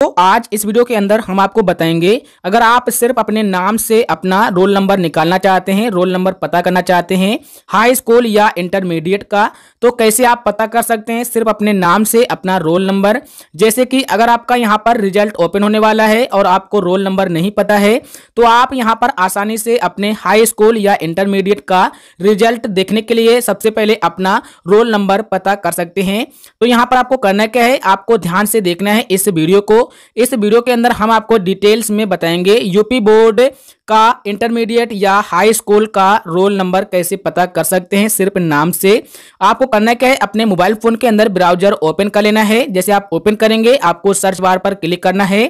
तो आज इस वीडियो के अंदर हम आपको बताएंगे अगर आप सिर्फ अपने नाम से अपना रोल नंबर निकालना चाहते हैं रोल नंबर पता करना चाहते हैं हाई स्कूल या इंटरमीडिएट का तो कैसे आप पता कर सकते हैं सिर्फ अपने नाम से अपना रोल नंबर जैसे कि अगर आपका यहाँ पर रिजल्ट ओपन होने वाला है और आपको रोल नंबर नहीं पता है तो आप यहाँ पर आसानी से अपने हाई स्कूल या इंटरमीडिएट का रिजल्ट देखने के लिए सबसे पहले अपना रोल नंबर पता कर सकते हैं तो यहाँ पर आपको करना क्या है आपको ध्यान से देखना है इस वीडियो को इस वीडियो के अंदर हम आपको डिटेल्स में बताएंगे यूपी बोर्ड का इंटरमीडिएट या हाई स्कूल का रोल नंबर कैसे पता कर सकते हैं सिर्फ नाम से आपको करना क्या है अपने मोबाइल फ़ोन के अंदर ब्राउजर ओपन कर लेना है जैसे आप ओपन करेंगे आपको सर्च बार पर क्लिक करना है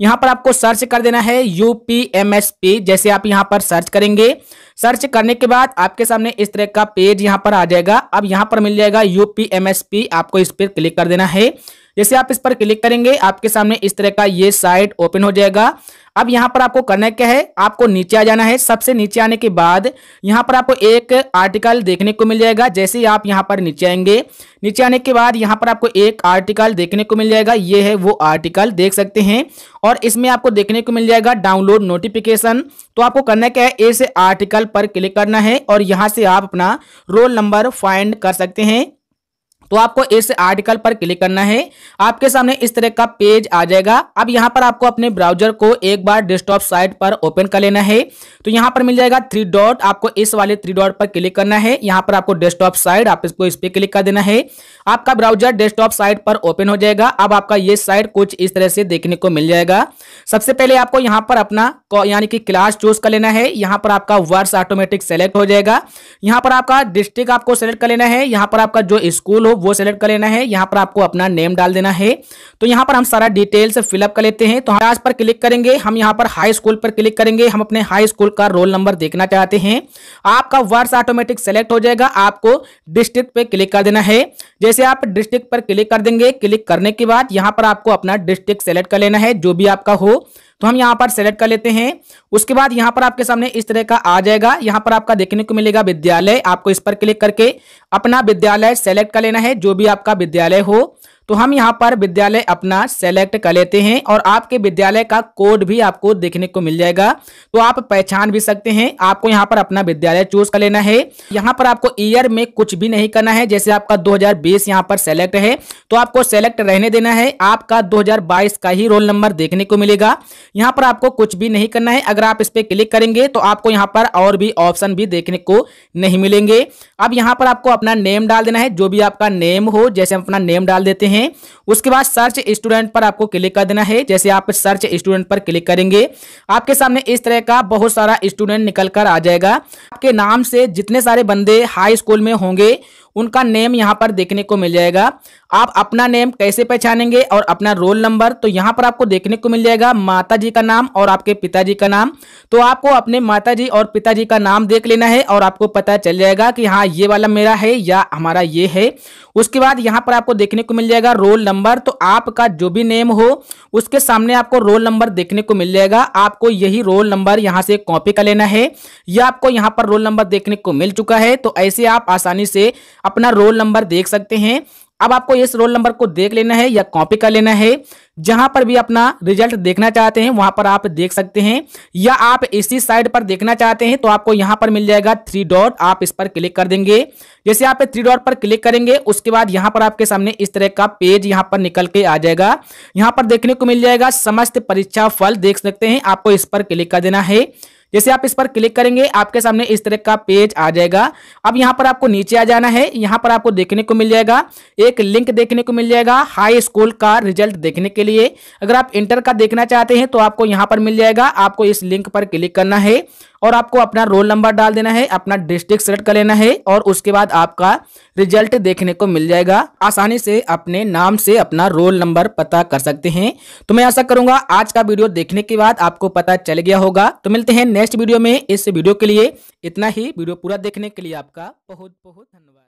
यहां पर आपको सर्च कर देना है यू जैसे आप यहां पर सर्च करेंगे सर्च करने के बाद आपके सामने इस तरह का पेज यहाँ पर आ जाएगा अब यहाँ पर मिल जाएगा यू आपको इस पर क्लिक कर देना है जैसे आप इस पर क्लिक करेंगे आपके सामने इस तरह का ये साइट ओपन हो जाएगा अब यहाँ पर आपको करना क्या है आपको नीचे आ जाना है सबसे नीचे आने के बाद यहाँ पर आपको एक आर्टिकल देखने को मिल जाएगा जैसे ही आप यहाँ पर नीचे आएंगे नीचे आने के बाद यहाँ पर आपको एक आर्टिकल देखने को मिल जाएगा ये है वो आर्टिकल देख सकते हैं और इसमें आपको देखने को मिल जाएगा डाउनलोड नोटिफिकेशन तो आपको करना क्या है इस आर्टिकल पर क्लिक करना है और यहाँ से आप अपना रोल नंबर फाइंड कर सकते हैं तो आपको इस आर्टिकल पर क्लिक करना है आपके सामने इस तरह का पेज आ जाएगा अब यहाँ पर आपको अपने ब्राउजर को एक बार डेस्कटॉप साइट पर ओपन कर लेना है तो यहाँ पर मिल जाएगा थ्री डॉट आपको इस वाले थ्री डॉट पर क्लिक करना है यहाँ पर आपको डेस्कटॉप साइट आप इसको इस पर क्लिक कर देना है आपका ब्राउजर डेस्कटॉप साइट पर ओपन हो जाएगा अब आपका ये साइट कुछ इस तरह से देखने को मिल जाएगा सबसे पहले आपको यहाँ पर अपना यानी कि क्लास चूज कर लेना है यहाँ पर आपका वर्ड्स ऑटोमेटिक सेलेक्ट हो जाएगा यहाँ पर आपका डिस्ट्रिक्ट आपको सेलेक्ट कर लेना है यहाँ पर आपका जो स्कूल हो वो सिलेक्ट कर लेना है यहाँ पर आपको अपना नेम डाल देना है तो यहाँ पर हम सारा डिटेल्स फिलअप कर लेते हैं तो हम आज पर क्लिक करेंगे हम यहाँ पर हाई स्कूल पर क्लिक करेंगे हम अपने हाई स्कूल का रोल नंबर देखना चाहते हैं आपका वर्ष ऑटोमेटिक सेलेक्ट हो जाएगा आपको डिस्ट्रिक्ट पे क्लिक कर देना है जैसे आप डिस्ट्रिक्ट पर क्लिक कर देंगे क्लिक करने के बाद यहाँ पर आपको अपना डिस्ट्रिक्ट सेलेक्ट कर लेना है जो भी आपका हो तो हम यहाँ पर सेलेक्ट कर लेते हैं उसके बाद यहाँ पर आपके सामने इस तरह का आ जाएगा यहाँ पर आपका देखने को मिलेगा विद्यालय आपको इस पर क्लिक करके अपना विद्यालय सेलेक्ट कर लेना है जो भी आपका विद्यालय हो तो हम यहाँ पर विद्यालय अपना सेलेक्ट कर लेते हैं और आपके विद्यालय का कोड भी आपको देखने को मिल जाएगा तो आप पहचान भी सकते हैं आपको यहाँ पर अपना विद्यालय चूज कर लेना है यहाँ पर आपको ईयर में कुछ भी नहीं करना है जैसे आपका 2020 यहाँ पर सेलेक्ट है तो आपको सेलेक्ट रहने देना है आपका 2022 का ही रोल नंबर देखने को मिलेगा यहाँ पर आपको कुछ भी नहीं करना है अगर आप इस पर क्लिक करेंगे तो आपको यहाँ पर और भी ऑप्शन भी देखने को नहीं मिलेंगे अब यहाँ पर आपको अपना नेम डाल देना है जो भी आपका नेम हो जैसे हम अपना नेम डाल देते हैं हैं उसके बाद सर्च स्टूडेंट पर आपको क्लिक कर देना है जैसे आप सर्च स्टूडेंट पर क्लिक करेंगे आपके सामने इस तरह का बहुत सारा स्टूडेंट निकल कर आ जाएगा आपके नाम से जितने सारे बंदे हाई स्कूल में होंगे उनका नेम यहाँ पर देखने को मिल जाएगा आप अपना नेम कैसे पहचानेंगे और अपना रोल नंबर तो यहाँ पर आपको देखने को मिल जाएगा माता जी का नाम और आपके पिताजी का नाम तो आपको अपने माता जी और पिताजी का नाम देख लेना है और आपको पता चल जाएगा कि हाँ ये वाला मेरा है या हमारा ये है उसके बाद यहाँ पर आपको देखने को मिल जाएगा रोल नंबर तो आपका जो भी नेम हो उसके सामने आपको रोल नंबर देखने को मिल जाएगा आपको यही रोल नंबर यहाँ से कॉपी कर लेना है या आपको यहाँ पर रोल नंबर देखने को मिल चुका है तो ऐसे आप आसानी से अपना रोल नंबर देख सकते हैं अब आपको इस रोल नंबर को देख लेना है या कॉपी कर लेना है जहां पर भी अपना रिजल्ट देखना चाहते हैं वहां पर आप देख सकते हैं या आप इसी साइड पर देखना चाहते हैं तो आपको यहां पर मिल जाएगा थ्री डॉट आप इस पर क्लिक कर देंगे जैसे आप थ्री डॉट पर क्लिक करेंगे उसके बाद यहां पर आपके सामने इस तरह का पेज यहां पर निकल के आ जाएगा यहां पर देखने को मिल जाएगा समस्त परीक्षा फल देख सकते हैं आपको इस पर क्लिक कर देना है जैसे आप इस पर क्लिक करेंगे आपके सामने इस तरह का पेज आ जाएगा अब यहाँ पर आपको नीचे आ जाना है यहाँ पर आपको देखने को मिल जाएगा एक लिंक देखने को मिल जाएगा हाई स्कूल का रिजल्ट देखने के लिए अगर आप इंटर का देखना चाहते हैं तो आपको यहाँ पर मिल जाएगा आपको इस लिंक पर क्लिक करना है और आपको अपना रोल नंबर डाल देना है अपना डिस्ट्रिक्ट सेलेक्ट कर लेना है और उसके बाद आपका रिजल्ट देखने को मिल जाएगा आसानी से अपने नाम से अपना रोल नंबर पता कर सकते हैं तो मैं ऐसा करूंगा आज का वीडियो देखने के बाद आपको पता चल गया होगा तो मिलते हैं नेक्स्ट वीडियो में इस वीडियो के लिए इतना ही वीडियो पूरा देखने के लिए आपका बहुत बहुत धन्यवाद